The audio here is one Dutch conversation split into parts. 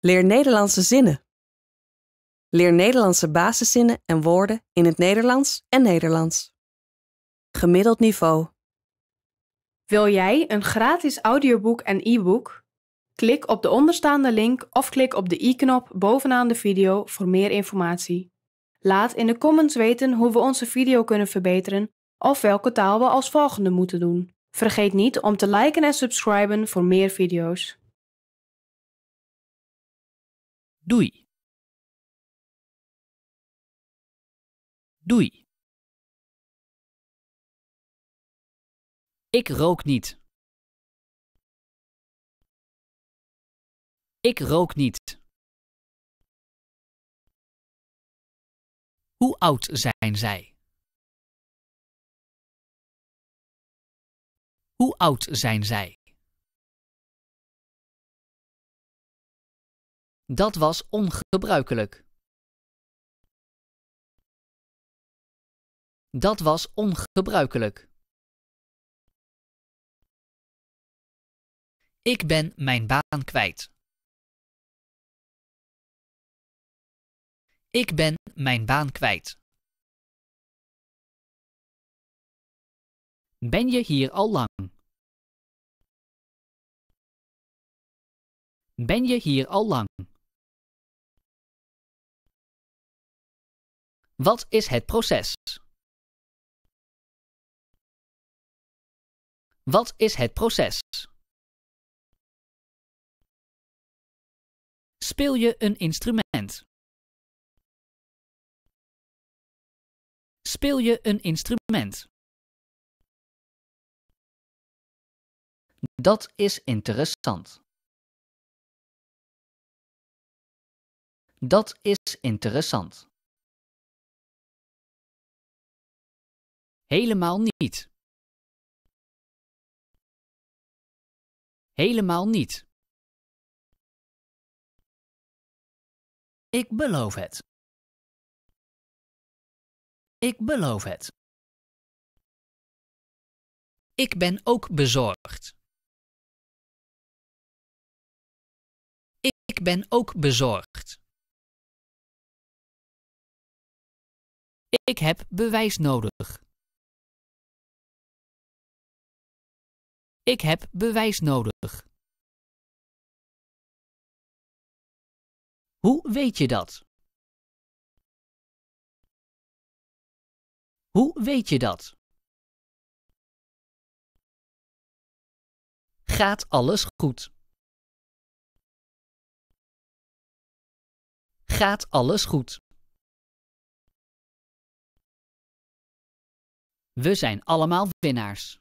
Leer Nederlandse zinnen. Leer Nederlandse basiszinnen en woorden in het Nederlands en Nederlands. Gemiddeld niveau. Wil jij een gratis audioboek en e-book? Klik op de onderstaande link of klik op de i-knop bovenaan de video voor meer informatie. Laat in de comments weten hoe we onze video kunnen verbeteren of welke taal we als volgende moeten doen. Vergeet niet om te liken en subscriben voor meer video's. Doei. Doei. Ik rook niet. Ik rook niet. Hoe oud zijn zij? Hoe oud zijn zij? Dat was ongebruikelijk. Dat was ongebruikelijk. Ik ben mijn baan kwijt. Ik ben mijn baan kwijt. Ben je hier al lang? Ben je hier al lang? Wat is het proces? Wat is het proces? Speel je een instrument? Speel je een instrument? Dat is interessant. Dat is interessant. Helemaal niet. Helemaal niet. Ik beloof het. Ik beloof het. Ik ben ook bezorgd. Ik ben ook bezorgd. Ik heb bewijs nodig. Ik heb bewijs nodig. Hoe weet je dat? Hoe weet je dat? Gaat alles goed? Gaat alles goed? We zijn allemaal winnaars.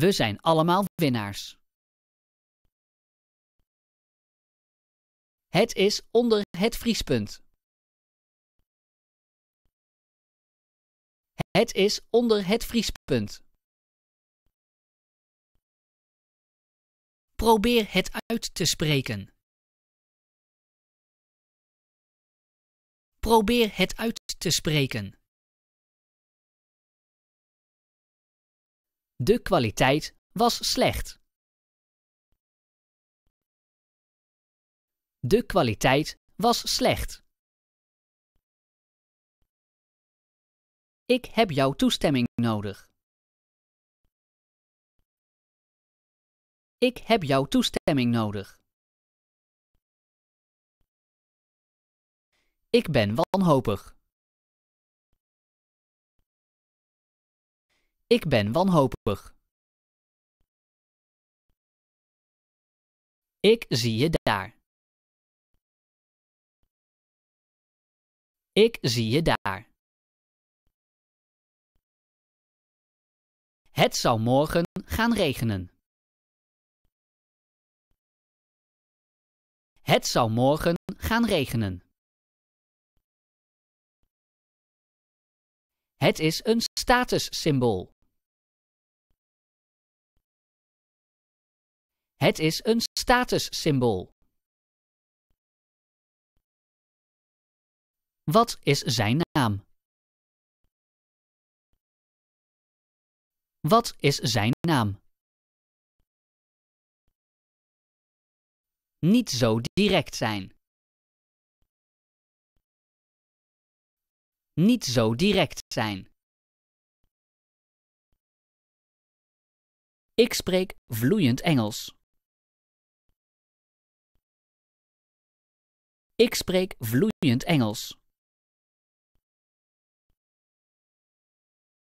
We zijn allemaal winnaars. Het is onder het vriespunt. Het is onder het vriespunt. Probeer het uit te spreken. Probeer het uit te spreken. De kwaliteit was slecht. De kwaliteit was slecht. Ik heb jouw toestemming nodig. Ik heb jouw toestemming nodig. Ik ben wanhopig. Ik ben wanhopig. Ik zie je daar. Ik zie je daar. Het zal morgen gaan regenen. Het zal morgen gaan regenen. Het is een statussymbool. Het is een statussymbool. Wat is zijn naam? Wat is zijn naam? Niet zo direct zijn. Niet zo direct zijn. Ik spreek vloeiend Engels. Ik spreek vloeiend Engels.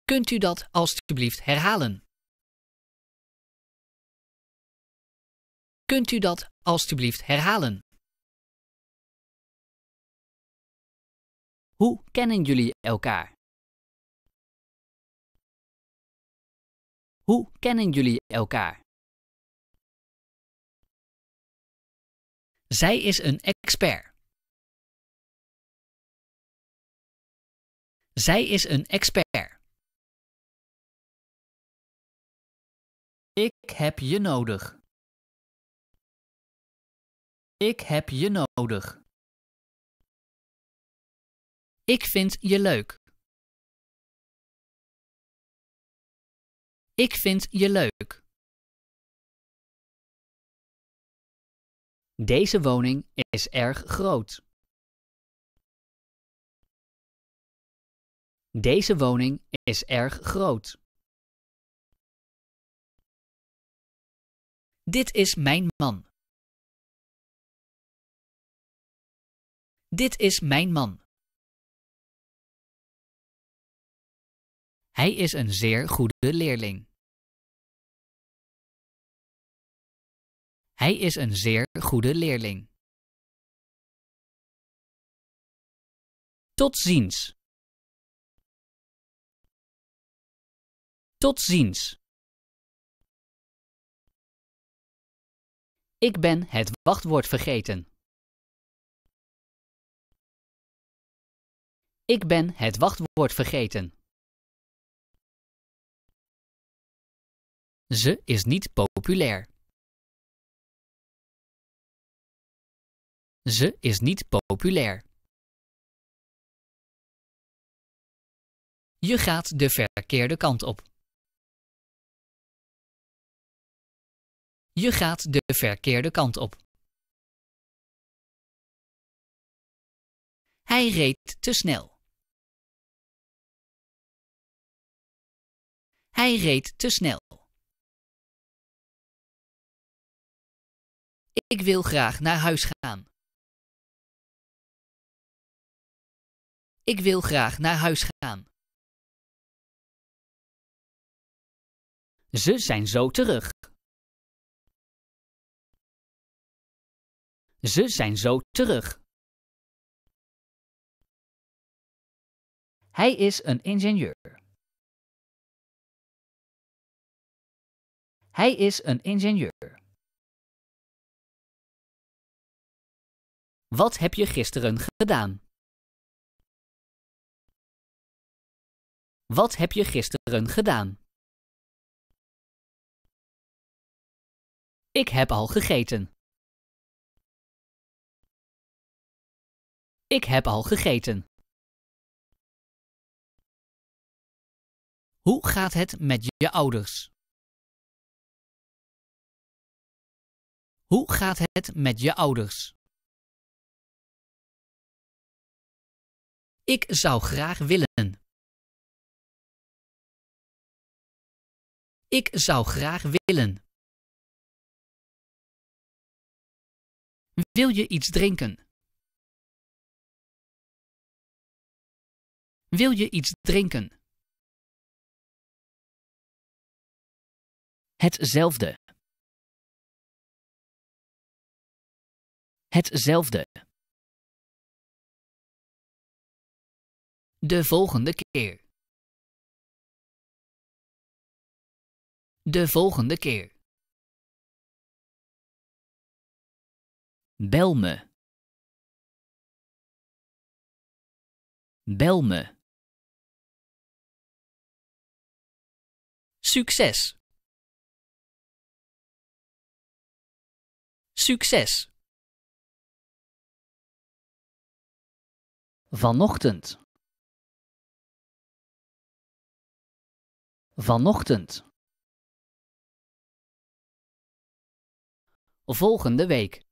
Kunt u dat alstublieft herhalen? Kunt u dat alstublieft herhalen? Hoe kennen jullie elkaar? Hoe kennen jullie elkaar? Zij is een expert. Zij is een expert. Ik heb je nodig. Ik heb je nodig. Ik vind je leuk. Ik vind je leuk. Deze woning is erg groot. Deze woning is erg groot. Dit is mijn man. Dit is mijn man. Hij is een zeer goede leerling. Hij is een zeer goede leerling. Tot ziens. Tot ziens. Ik ben het wachtwoord vergeten. Ik ben het wachtwoord vergeten. Ze is niet populair. Ze is niet populair. Je gaat de verkeerde kant op. Je gaat de verkeerde kant op. Hij reed te snel. Hij reed te snel. Ik wil graag naar huis gaan. Ik wil graag naar huis gaan. Ze zijn zo terug. Ze zijn zo terug. Hij is een ingenieur. Hij is een ingenieur. Wat heb je gisteren gedaan? Wat heb je gisteren gedaan? Ik heb al gegeten. Ik heb al gegeten. Hoe gaat het met je ouders? Hoe gaat het met je ouders? Ik zou graag willen. Ik zou graag willen. Wil je iets drinken? Wil je iets drinken? Hetzelfde. Hetzelfde. De volgende keer. De volgende keer. Bel me. Bel me. Succes. Succes. Vanochtend. Vanochtend. Volgende week.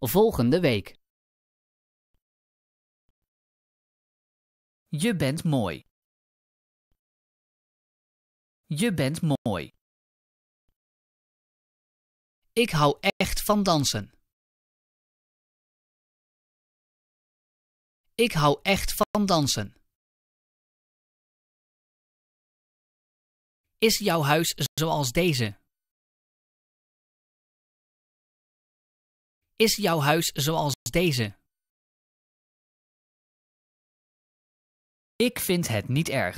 Volgende week. Je bent mooi. Je bent mooi. Ik hou echt van dansen. Ik hou echt van dansen. Is jouw huis zoals deze? Is jouw huis zoals deze? Ik vind het niet erg.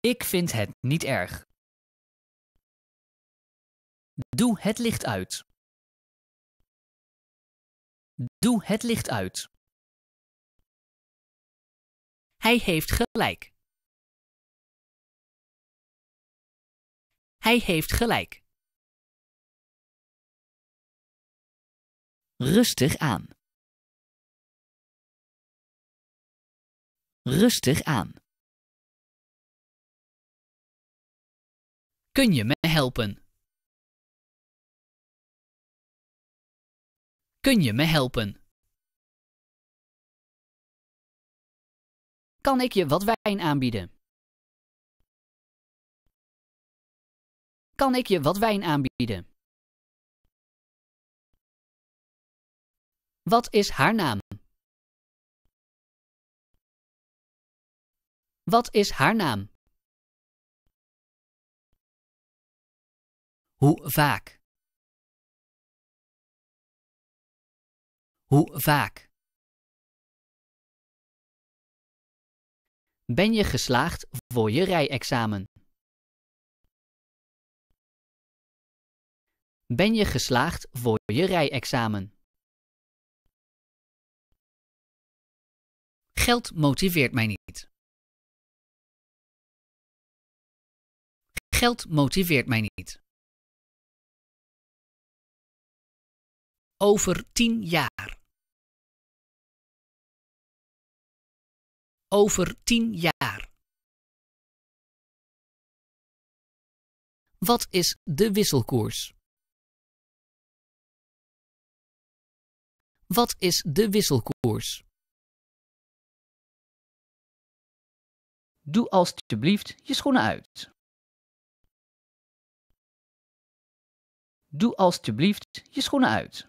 Ik vind het niet erg. Doe het licht uit. Doe het licht uit. Hij heeft gelijk. Hij heeft gelijk. Rustig aan. rustig aan. Kun je me helpen? Kun je me helpen? Kan ik je wat wijn aanbieden? Kan ik je wat wijn aanbieden? Wat is haar naam? Wat is haar naam? Hoe vaak? Hoe vaak? Ben je geslaagd voor je rijexamen? Ben je geslaagd voor je rijexamen? Geld motiveert mij niet. Geld motiveert mij niet. Over tien jaar. Over tien jaar. Wat is de wisselkoers? Wat is de wisselkoers? Doe alstublieft je schoenen uit. Doe alstublieft je schoenen uit.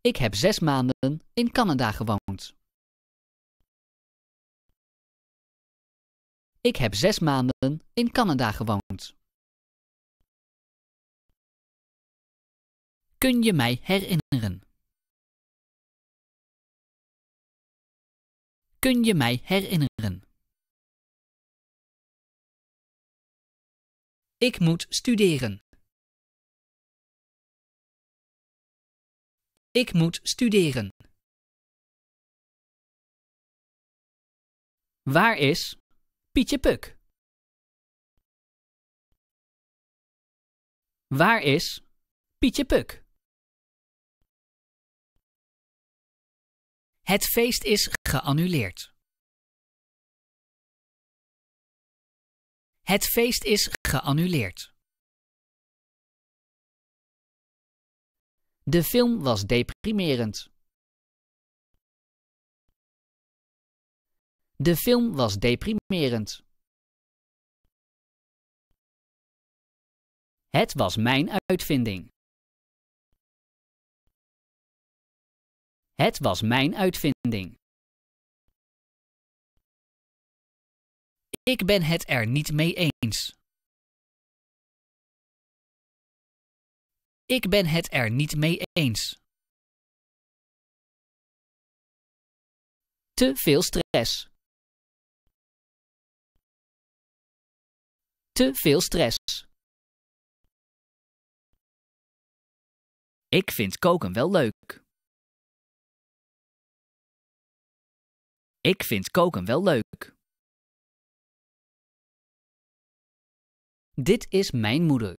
Ik heb zes maanden in Canada gewoond. Ik heb zes maanden in Canada gewoond. Kun je mij herinneren? Kun je mij herinneren? Ik moet studeren. Ik moet studeren. Waar is Pietje Puk? Waar is Pietje Puk? Het feest is geannuleerd. Het feest is geannuleerd. De film was deprimerend. De film was deprimerend. Het was mijn uitvinding. Het was mijn uitvinding. Ik ben het er niet mee eens. Ik ben het er niet mee eens. Te veel stress. Te veel stress. Ik vind koken wel leuk. Ik vind koken wel leuk. Dit is mijn moeder.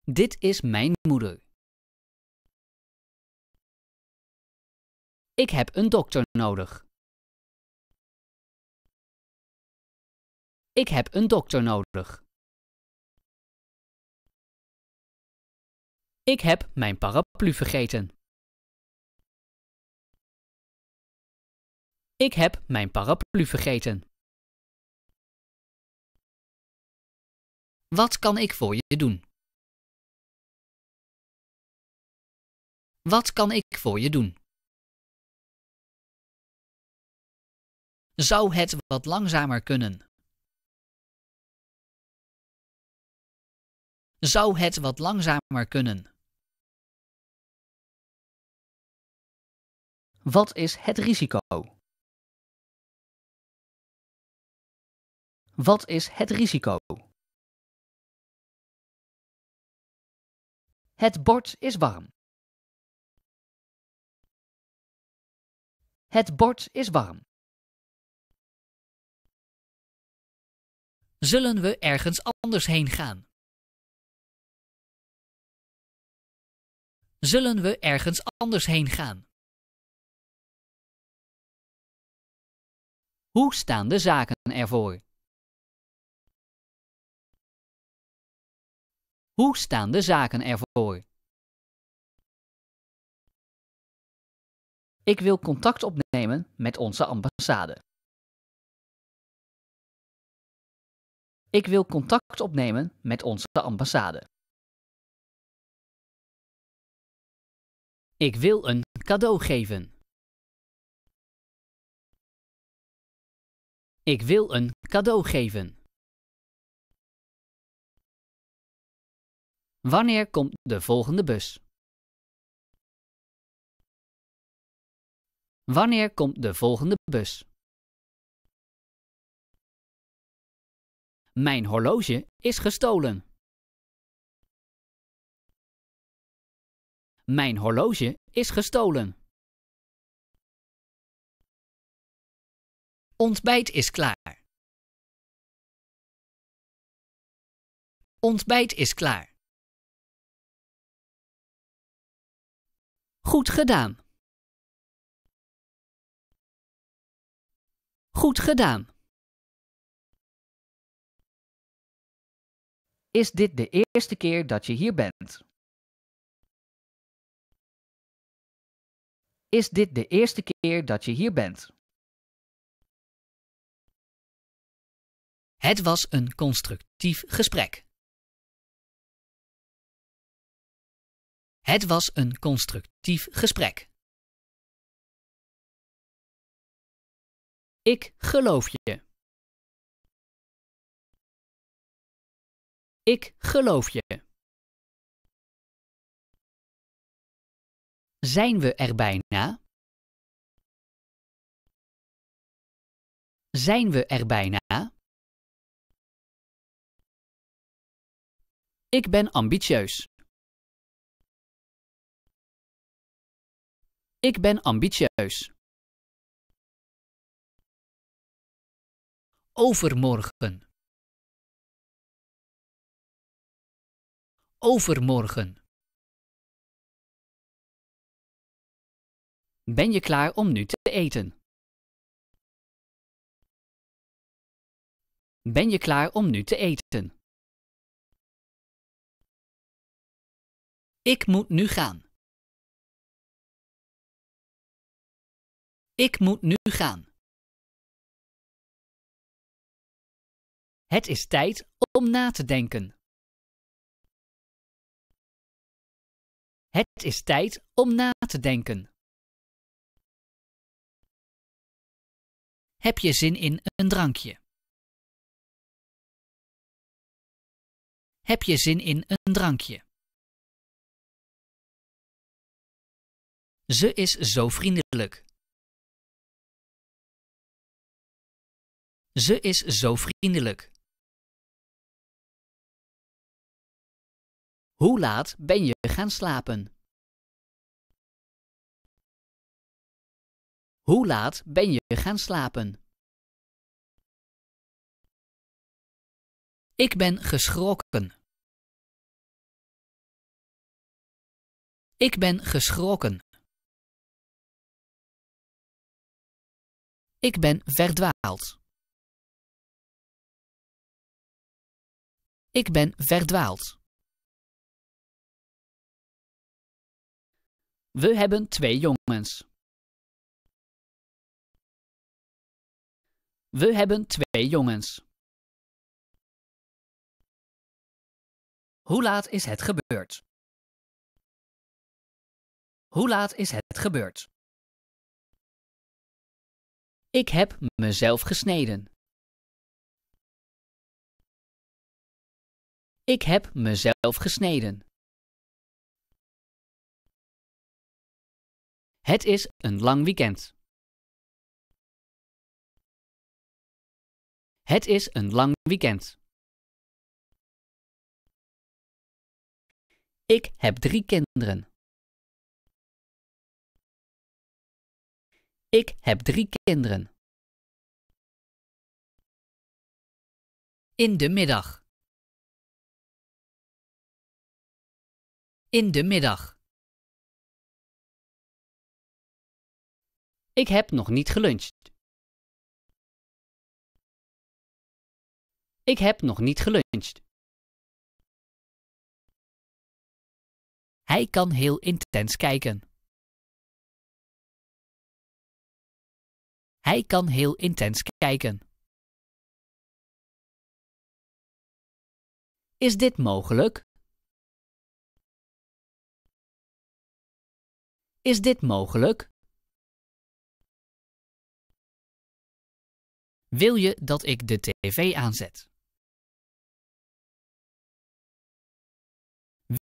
Dit is mijn moeder. Ik heb een dokter nodig. Ik heb een dokter nodig. Ik heb mijn paraplu vergeten. Ik heb mijn paraplu vergeten. Wat kan ik voor je doen? Wat kan ik voor je doen? Zou het wat langzamer kunnen? Zou het wat langzamer kunnen? Wat is het risico? Wat is het risico? Het bord is warm. Het bord is warm. Zullen we ergens anders heen gaan? Zullen we ergens anders heen gaan? Hoe staan de zaken ervoor? Hoe staan de zaken ervoor? Ik wil contact opnemen met onze ambassade. Ik wil contact opnemen met onze ambassade. Ik wil een cadeau geven. Ik wil een cadeau geven. Wanneer komt de volgende bus? Wanneer komt de volgende bus? Mijn horloge is gestolen. Mijn horloge is gestolen. Ontbijt is klaar. Ontbijt is klaar. Goed gedaan. Goed gedaan. Is dit de eerste keer dat je hier bent? Is dit de eerste keer dat je hier bent? Het was een constructief gesprek. Het was een constructief gesprek. Ik geloof je. Ik geloof je. Zijn we er bijna? Zijn we er bijna? Ik ben ambitieus. Ik ben ambitieus. Overmorgen. Overmorgen. Ben je klaar om nu te eten? Ben je klaar om nu te eten? Ik moet nu gaan. Ik moet nu gaan. Het is tijd om na te denken. Het is tijd om na te denken. Heb je zin in een drankje? Heb je zin in een drankje? Ze is zo vriendelijk. Ze is zo vriendelijk. Hoe laat ben je gaan slapen? Hoe laat ben je gaan slapen? Ik ben geschrokken. Ik ben geschrokken. Ik ben verdwaald. Ik ben verdwaald. We hebben twee jongens. We hebben twee jongens. Hoe laat is het gebeurd? Hoe laat is het gebeurd? Ik heb mezelf gesneden. Ik heb mezelf gesneden. Het is een lang weekend. Het is een lang weekend. Ik heb drie kinderen. Ik heb drie kinderen. In de middag. in de middag. Ik heb nog niet geluncht. Ik heb nog niet geluncht. Hij kan heel intens kijken. Hij kan heel intens kijken. Is dit mogelijk? Is dit mogelijk? Wil je dat ik de tv aanzet?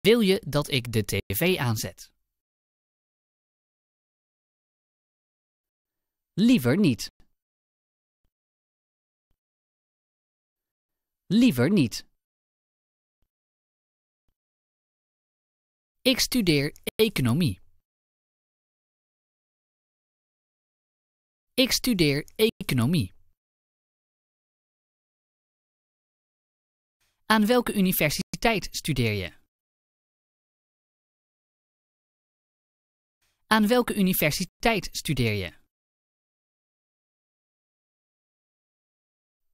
Wil je dat ik de tv aanzet? Liever niet. Liever niet. Ik studeer economie. Ik studeer economie. Aan welke universiteit studeer je? Aan welke universiteit studeer je?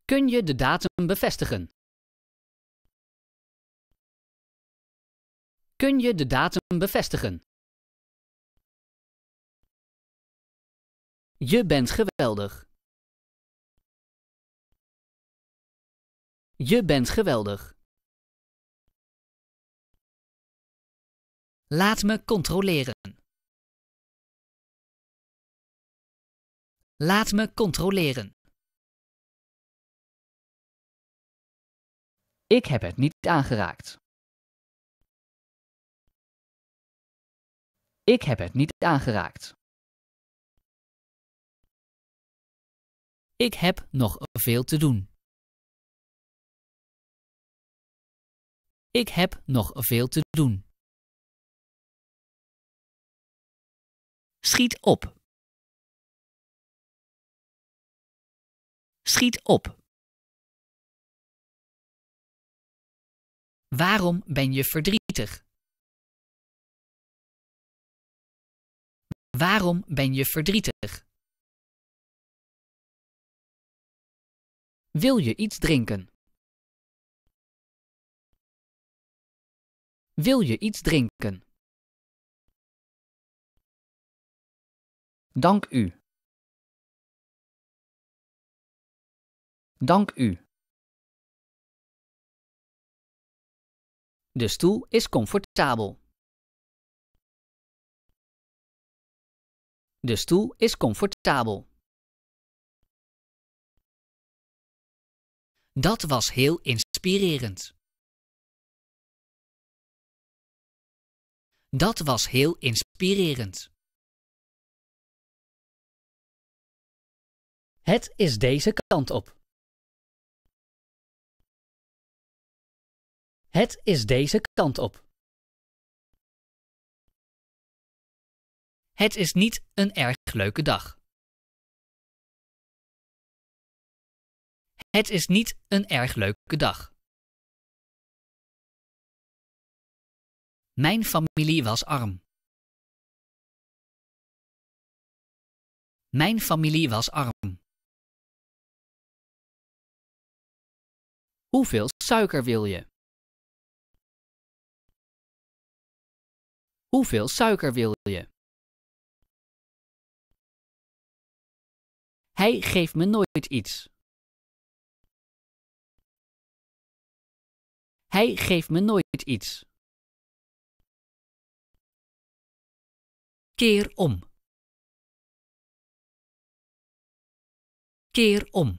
Kun je de datum bevestigen? Kun je de datum bevestigen? Je bent geweldig. Je bent geweldig. Laat me controleren. Laat me controleren. Ik heb het niet aangeraakt. Ik heb het niet aangeraakt. Ik heb nog veel te doen. Ik heb nog veel te doen. Schiet op. Schiet op. Waarom ben je verdrietig? Waarom ben je verdrietig? Wil je iets drinken? Wil je iets drinken? Dank u. Dank u. De stoel is comfortabel. De stoel is comfortabel. Dat was heel inspirerend. Dat was heel inspirerend. Het is deze kant op. Het is deze kant op. Het is niet een erg leuke dag. Het is niet een erg leuke dag. Mijn familie was arm. Mijn familie was arm. Hoeveel suiker wil je? Hoeveel suiker wil je? Hij geeft me nooit iets. Hij geeft me nooit iets. Keer om. Keer om.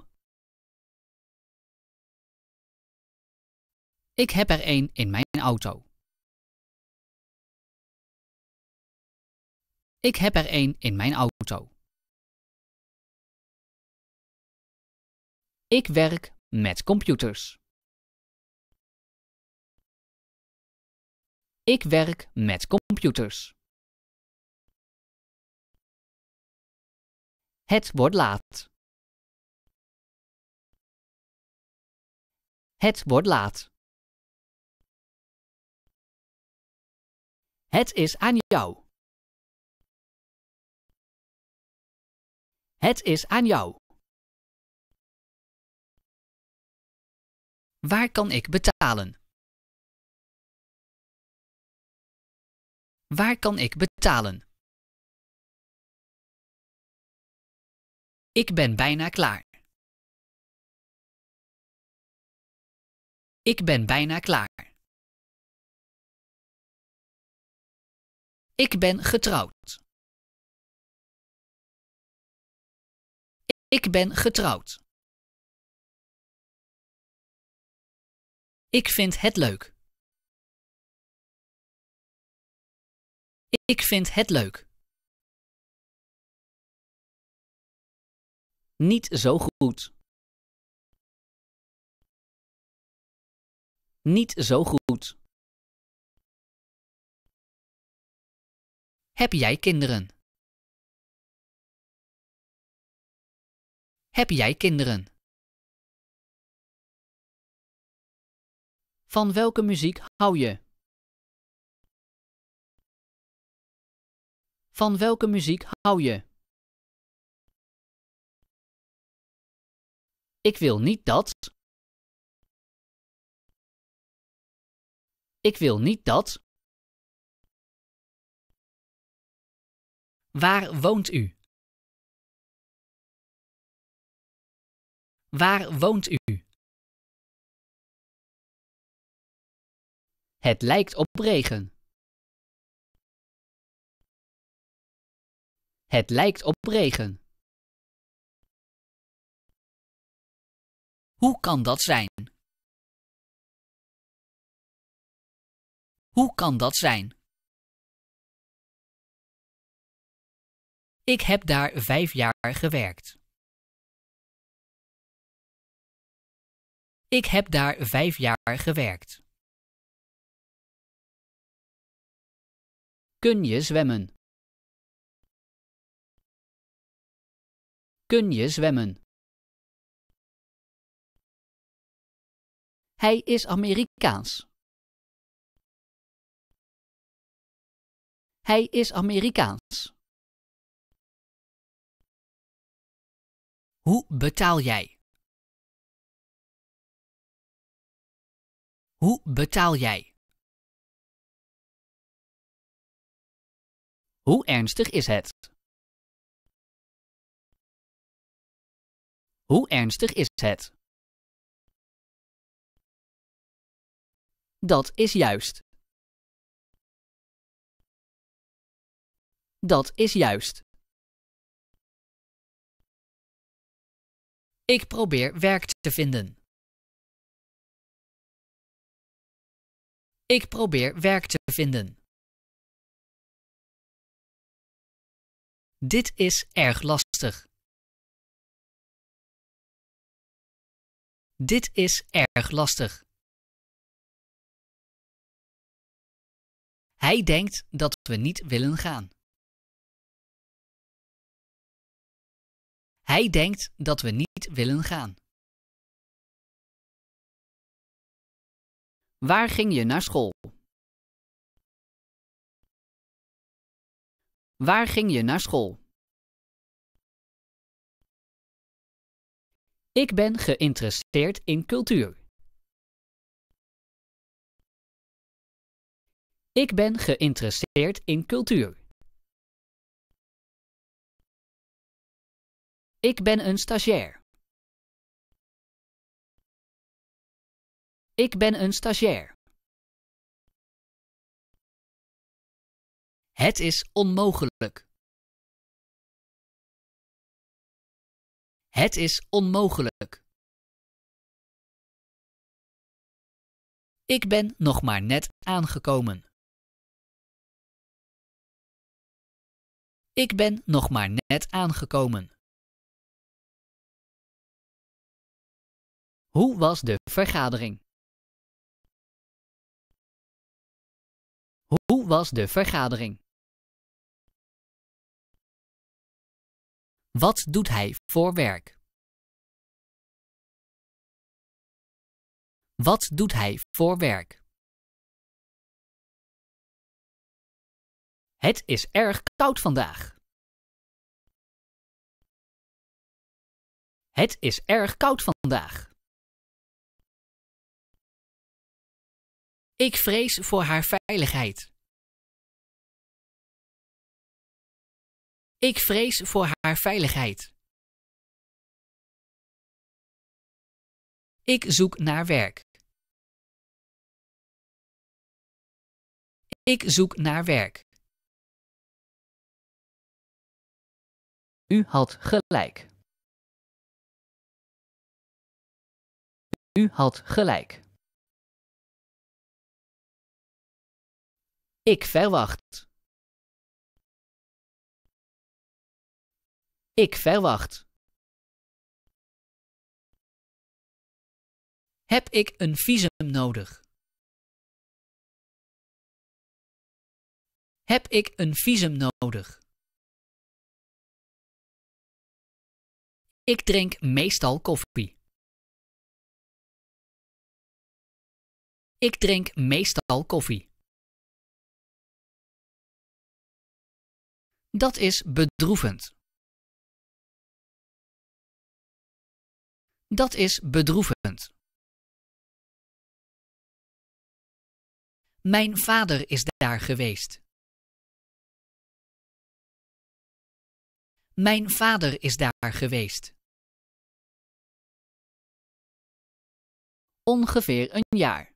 Ik heb er een in mijn auto. Ik heb er een in mijn auto. Ik werk met computers. Ik werk met computers. Het wordt laat. Het wordt laat. Het is aan jou. Het is aan jou. Waar kan ik betalen? Waar kan ik betalen? Ik ben bijna klaar. Ik ben bijna klaar. Ik ben getrouwd. Ik ben getrouwd. Ik vind het leuk. Ik vind het leuk. Niet zo goed. Niet zo goed. Heb jij kinderen? Heb jij kinderen? Van welke muziek hou je? Van welke muziek hou je? Ik wil niet dat. Ik wil niet dat. Waar woont u? Waar woont u? Het lijkt op regen. Het lijkt op regen. Hoe kan dat zijn? Hoe kan dat zijn? Ik heb daar vijf jaar gewerkt. Ik heb daar vijf jaar gewerkt. Kun je zwemmen? Kun je zwemmen? Hij is Amerikaans. Hij is Amerikaans. Hoe betaal jij? Hoe betaal jij? Hoe ernstig is het? Hoe ernstig is het? Dat is juist. Dat is juist. Ik probeer werk te vinden. Ik probeer werk te vinden. Dit is erg lastig. Dit is erg lastig. Hij denkt dat we niet willen gaan. Hij denkt dat we niet willen gaan. Waar ging je naar school? Waar ging je naar school? Ik ben geïnteresseerd in cultuur. Ik ben geïnteresseerd in cultuur. Ik ben een stagiair. Ik ben een stagiair. Het is onmogelijk. Het is onmogelijk. Ik ben nog maar net aangekomen. Ik ben nog maar net aangekomen. Hoe was de vergadering? Hoe was de vergadering? Wat doet hij voor werk? Wat doet hij voor werk? Het is erg koud vandaag. Het is erg koud vandaag. Ik vrees voor haar veiligheid. Ik vrees voor haar veiligheid. Ik zoek naar werk. Ik zoek naar werk. U had gelijk. U had gelijk. Ik verwacht. Ik verwacht. Heb ik een visum nodig? Heb ik een visum nodig? Ik drink meestal koffie. Ik drink meestal koffie. Dat is bedroevend. Dat is bedroevend. Mijn vader is daar geweest. Mijn vader is daar geweest. Ongeveer een jaar.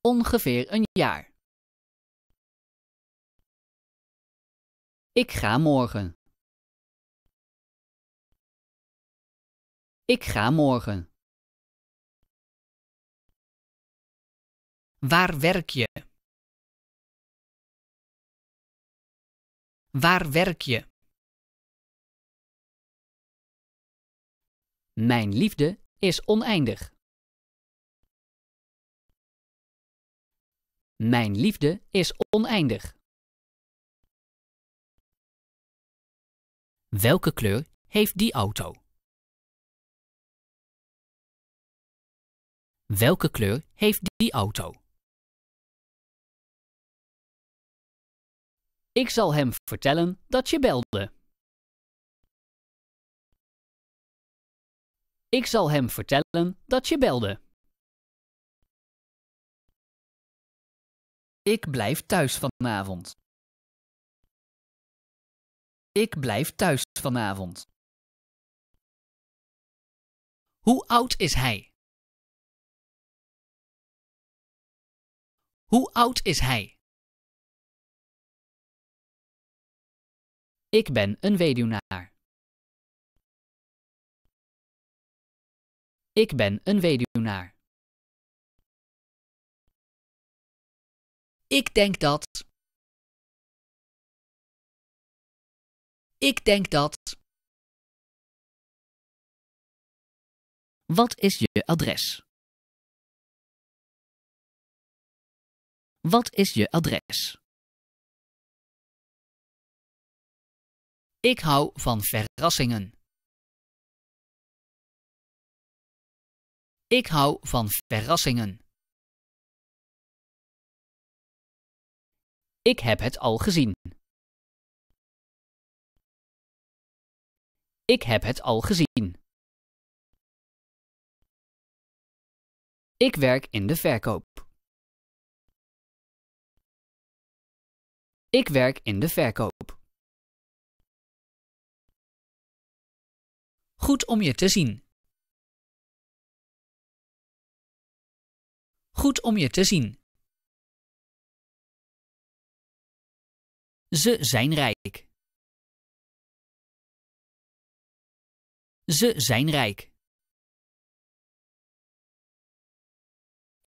Ongeveer een jaar. Ik ga morgen. Ik ga morgen. Waar werk je? Waar werk je? Mijn liefde is oneindig. Mijn liefde is oneindig. Welke kleur heeft die auto? Welke kleur heeft die auto? Ik zal hem vertellen dat je belde. Ik zal hem vertellen dat je belde. Ik blijf thuis vanavond. Ik blijf thuis vanavond. Hoe oud is hij? Hoe oud is hij? Ik ben een weduwnaar. Ik ben een weduwnaar. Ik denk dat. Ik denk dat. Wat is je adres? Wat is je adres? Ik hou van verrassingen. Ik hou van verrassingen. Ik heb het al gezien. Ik heb het al gezien. Ik werk in de verkoop. Ik werk in de verkoop. Goed om je te zien. Goed om je te zien. Ze zijn rijk. Ze zijn rijk.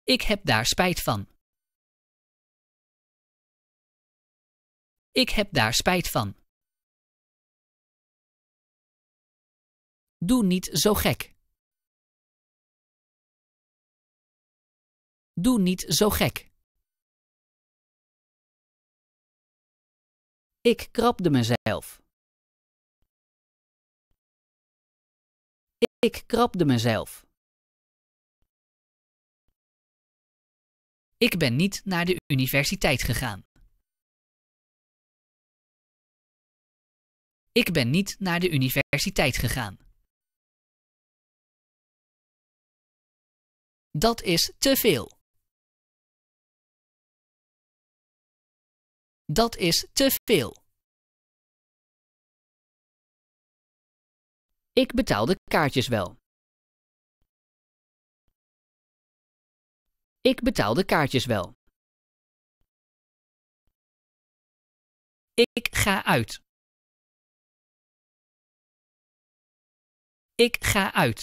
Ik heb daar spijt van. Ik heb daar spijt van. Doe niet zo gek. Doe niet zo gek. Ik krabde mezelf. Ik krabde mezelf. Ik ben niet naar de universiteit gegaan. Ik ben niet naar de universiteit gegaan. Dat is te veel. Dat is te veel. Ik betaal de kaartjes wel. Ik betaal de kaartjes wel. Ik ga uit. Ik ga uit.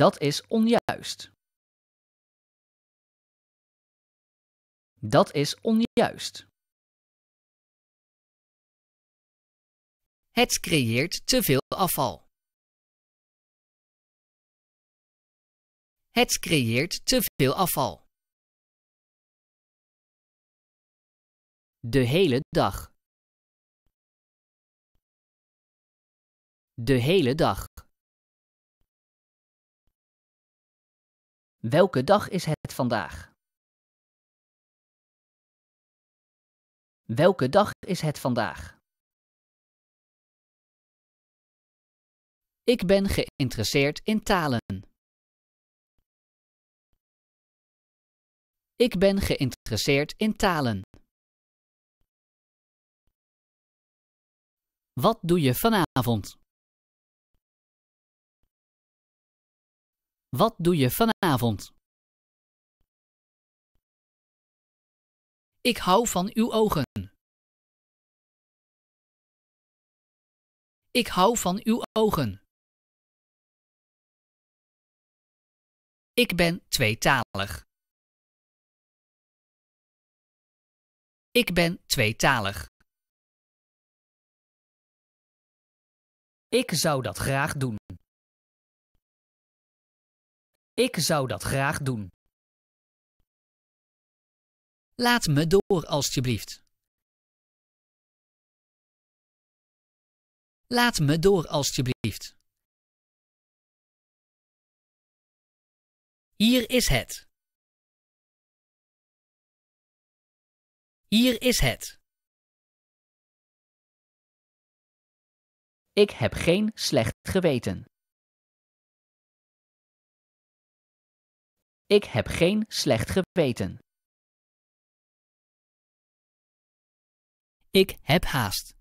Dat is onjuist. Dat is onjuist. Het creëert te veel afval. Het creëert te veel afval. De hele dag. De hele dag. Welke dag is het vandaag? Welke dag is het vandaag? Ik ben geïnteresseerd in talen. Ik ben geïnteresseerd in talen. Wat doe je vanavond? Wat doe je vanavond? Ik hou van uw ogen. Ik hou van uw ogen. Ik ben tweetalig. Ik ben tweetalig. Ik zou dat graag doen. Ik zou dat graag doen. Laat me door, alsjeblieft. Laat me door, alsjeblieft. Hier is het. Hier is het. Ik heb geen slecht geweten. Ik heb geen slecht geweten. Ik heb haast.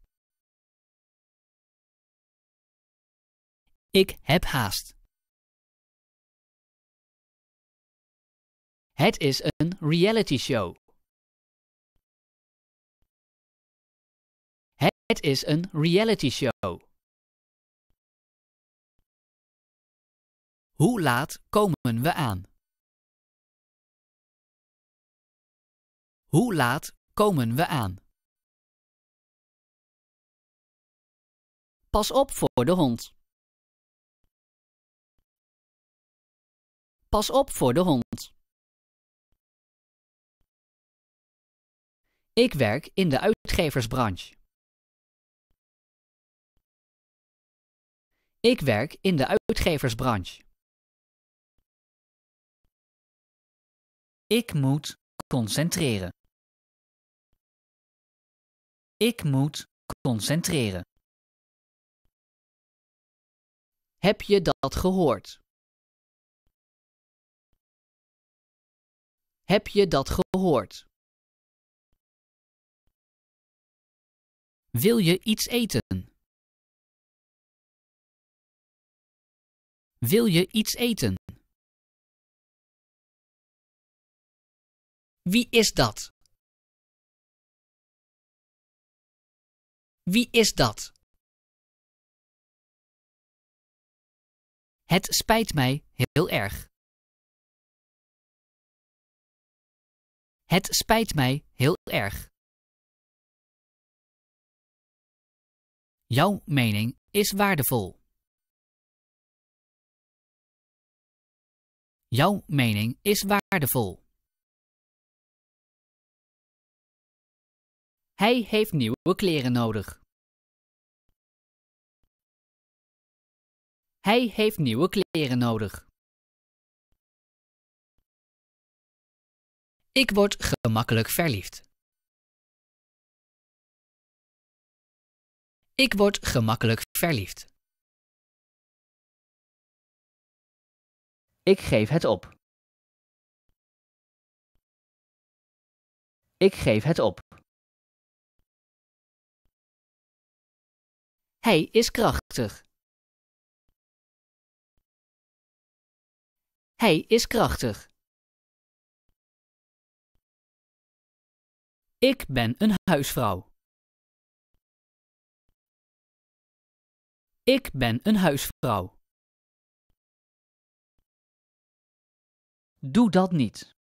Ik heb haast. Het is een reality show. Het is een reality show. Hoe laat komen we aan? Hoe laat komen we aan? Pas op voor de hond. Pas op voor de hond. Ik werk in de uitgeversbranche. Ik werk in de uitgeversbranche. Ik moet concentreren. Ik moet concentreren. Heb je dat gehoord? Heb je dat gehoord? Wil je iets eten? Wil je iets eten? Wie is dat? Wie is dat? Het spijt mij heel erg. Het spijt mij heel erg. Jouw mening is waardevol. Jouw mening is waardevol. Hij heeft nieuwe kleren nodig. Hij heeft nieuwe kleren nodig. Ik word gemakkelijk verliefd. Ik word gemakkelijk verliefd. Ik geef het op. Ik geef het op. Hij is krachtig. Hij is krachtig. Ik ben een huisvrouw. Ik ben een huisvrouw. Doe dat niet.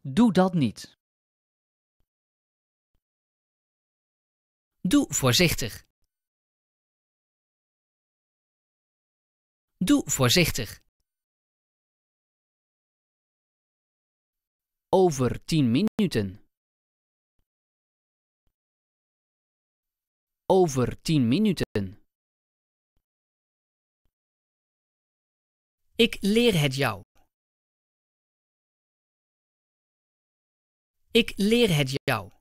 Doe dat niet. Doe voorzichtig. Doe voorzichtig. Over 10 minuten. Over 10 minuten. Ik leer het jou. Ik leer het jou.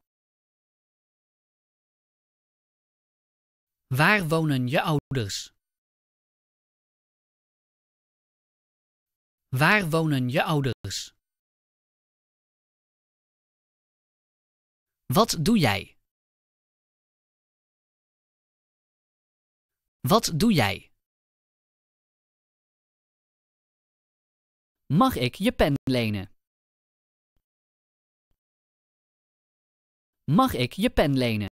Waar wonen je ouders? Waar wonen je ouders? Wat doe jij? Wat doe jij? Mag ik je pen lenen? Mag ik je pen lenen?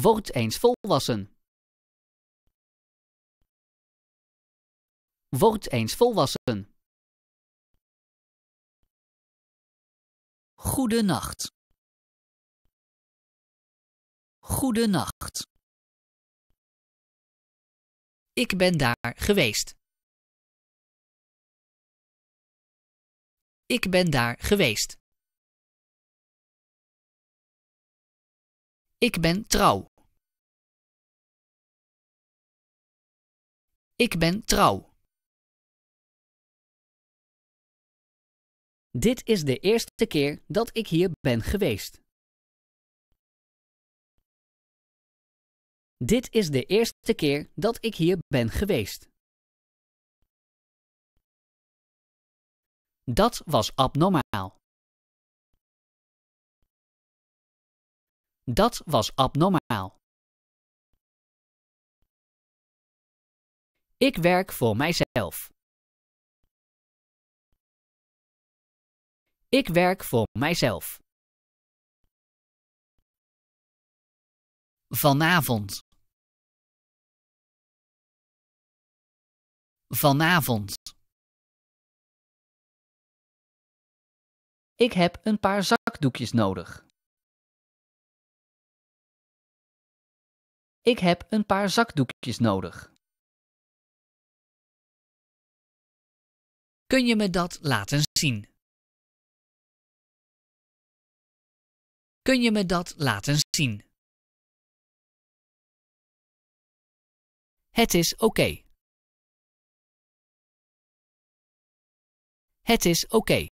Word eens volwassen. Word eens volwassen. Goede nacht. Goede nacht. Ik ben daar geweest. Ik ben daar geweest. Ik ben trouw. Ik ben trouw. Dit is de eerste keer dat ik hier ben geweest. Dit is de eerste keer dat ik hier ben geweest. Dat was abnormaal. Dat was abnormaal. Ik werk voor mijzelf. Ik werk voor mijzelf. Vanavond. Vanavond. Ik heb een paar zakdoekjes nodig. Ik heb een paar zakdoekjes nodig. Kun je me dat laten zien? Kun je me dat laten zien? Het is oké. Het is oké.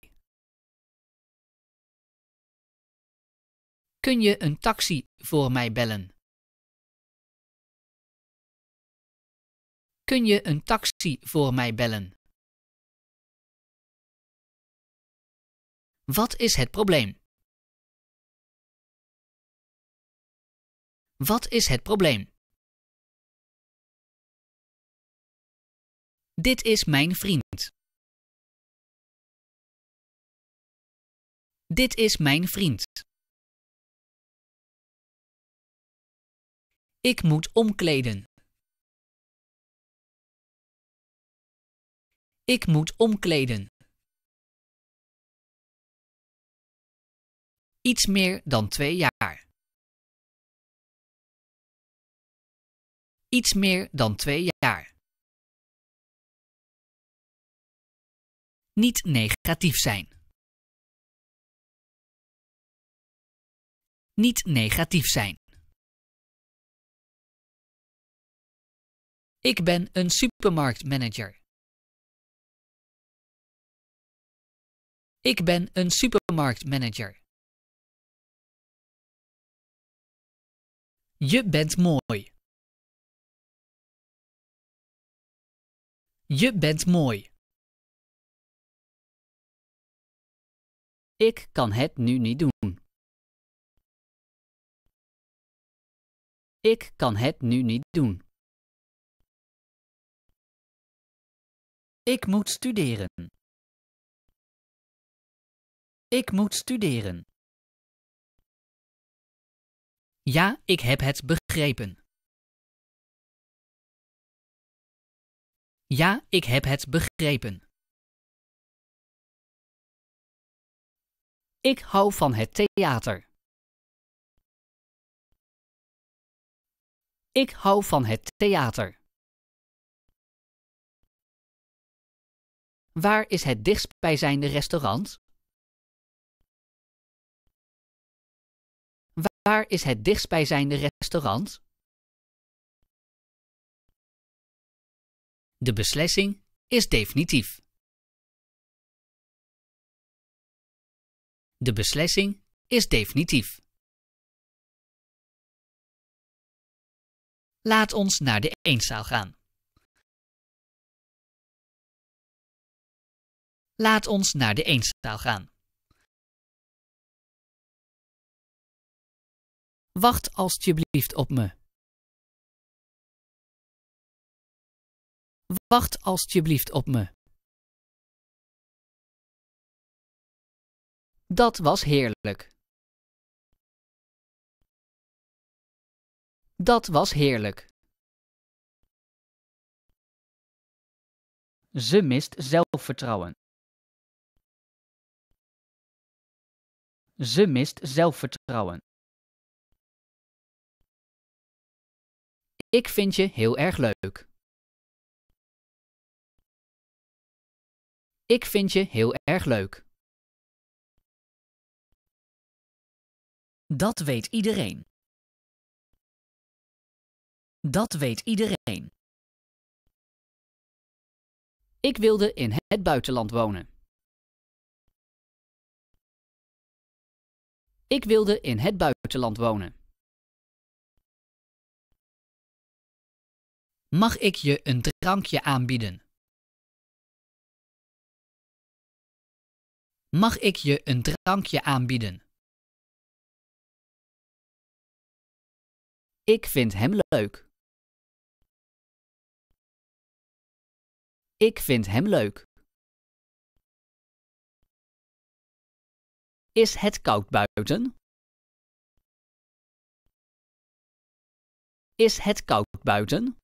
Kun je een taxi voor mij bellen? Kun je een taxi voor mij bellen? Wat is het probleem? Wat is het probleem? Dit is mijn vriend. Dit is mijn vriend. Ik moet omkleden. Ik moet omkleden. Iets meer dan twee jaar. Iets meer dan twee jaar. Niet negatief zijn. Niet negatief zijn. Ik ben een supermarktmanager. Ik ben een supermarktmanager. Je bent mooi. Je bent mooi. Ik kan het nu niet doen. Ik kan het nu niet doen. Ik moet studeren. Ik moet studeren. Ja, ik heb het begrepen. Ja, ik heb het begrepen. Ik hou van het theater. Ik hou van het theater. Waar is het dichtstbijzijnde restaurant? Waar is het dichtstbijzijnde restaurant? De beslissing is definitief. De beslissing is definitief. Laat ons naar de eensaal gaan. Laat ons naar de eensaal gaan. Wacht alsjeblieft op me. Wacht alsjeblieft op me. Dat was heerlijk. Dat was heerlijk. Ze mist zelfvertrouwen. Ze mist zelfvertrouwen. Ik vind je heel erg leuk. Ik vind je heel erg leuk. Dat weet iedereen. Dat weet iedereen. Ik wilde in het buitenland wonen. Ik wilde in het buitenland wonen. Mag ik je een drankje aanbieden? Mag ik je een drankje aanbieden? Ik vind hem leuk. Ik vind hem leuk. Is het koud buiten? Is het koud buiten?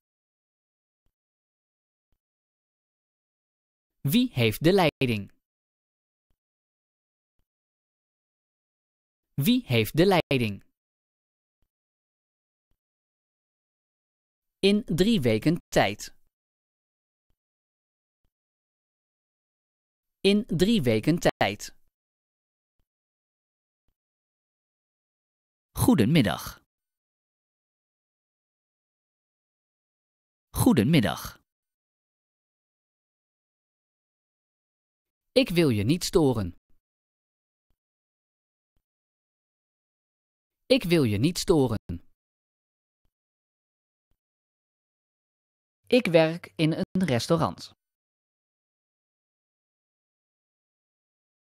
Wie heeft de leiding? Wie heeft de leiding? In drie weken tijd. In drie weken tijd. Goedemiddag. Goedemiddag. Ik wil je niet storen. Ik wil je niet storen. Ik werk in een restaurant.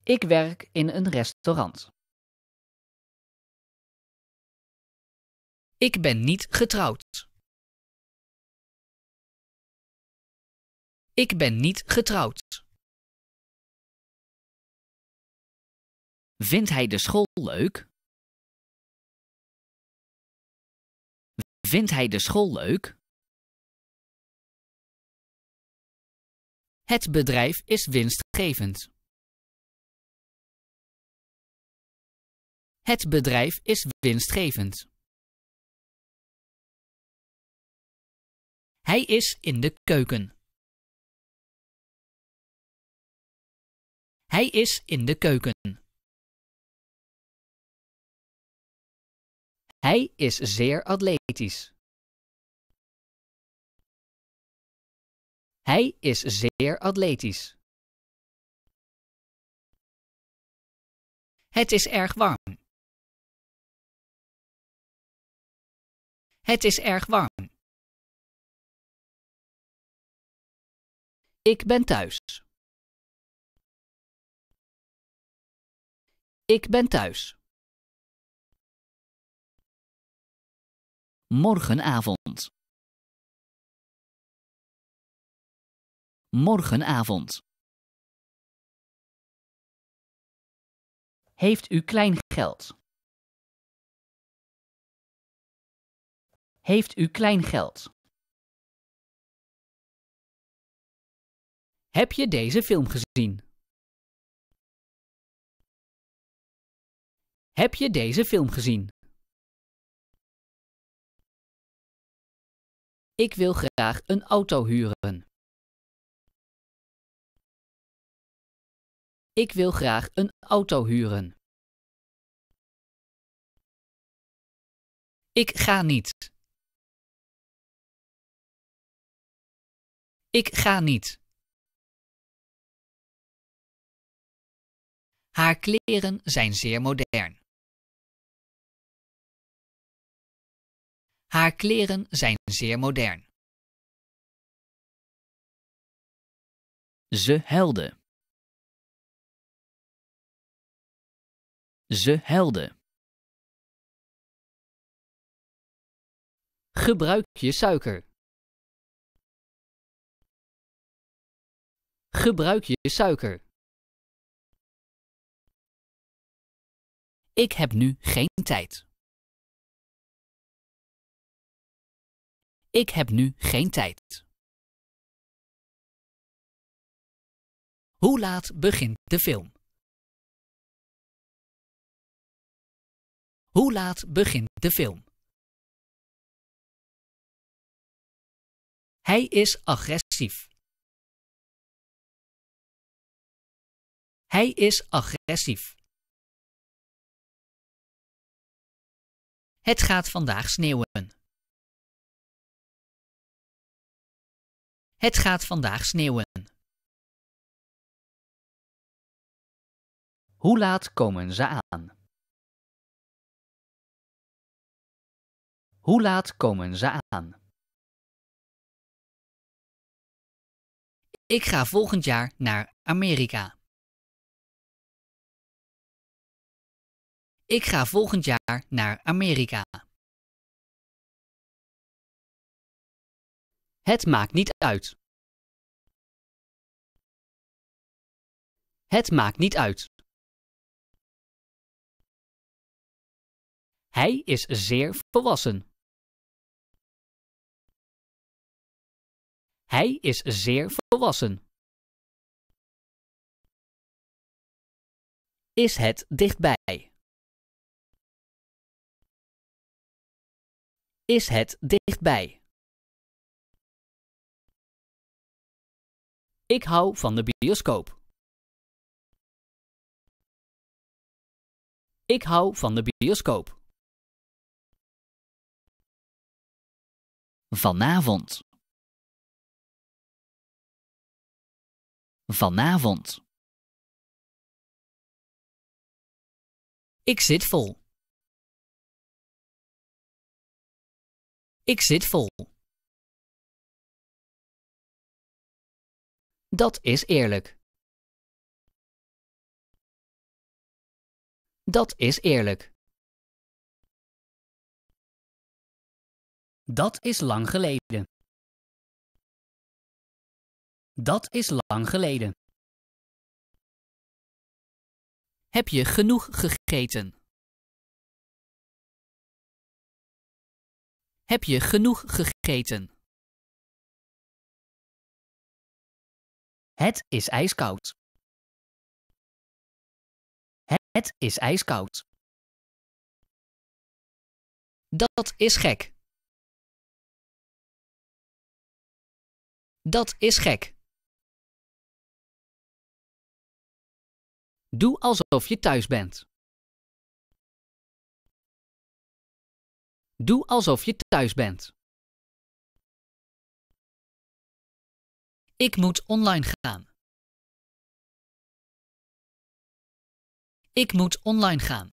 Ik werk in een restaurant. Ik ben niet getrouwd. Ik ben niet getrouwd. Vindt hij de school leuk? Vindt hij de school leuk? Het bedrijf is winstgevend. Het bedrijf is winstgevend. Hij is in de keuken. Hij is in de keuken. Hij is zeer atletisch. Hij is zeer atletisch. Het is erg warm. Het is erg warm. Ik ben thuis. Ik ben thuis. Morgenavond. Morgenavond. Heeft u klein geld? Heeft u klein geld? Heb je deze film gezien? Heb je deze film gezien? Ik wil graag een auto huren. Ik wil graag een auto huren. Ik ga niet. Ik ga niet. Haar kleren zijn zeer modern. Haar kleren zijn zeer modern. Ze helde. Ze helden. Gebruik je suiker. Gebruik je suiker. Ik heb nu geen tijd. Ik heb nu geen tijd. Hoe laat begint de film? Hoe laat begint de film? Hij is agressief. Hij is agressief. Het gaat vandaag sneeuwen. Het gaat vandaag sneeuwen. Hoe laat komen ze aan? Hoe laat komen ze aan? Ik ga volgend jaar naar Amerika. Ik ga volgend jaar naar Amerika. Het maakt niet uit. Het maakt niet uit. Hij is zeer volwassen. Hij is zeer volwassen. Is het dichtbij? Is het dichtbij? Ik hou van de bioscoop. Ik hou van de bioscoop. Vanavond. Vanavond. Ik zit vol. Ik zit vol. Dat is eerlijk. Dat is eerlijk. Dat is lang geleden. Dat is lang geleden. Heb je genoeg gegeten? Heb je genoeg gegeten? Het is ijskoud. Het is ijskoud. Dat is gek. Dat is gek. Doe alsof je thuis bent. Doe alsof je thuis bent. Ik moet online gaan. Ik moet online gaan.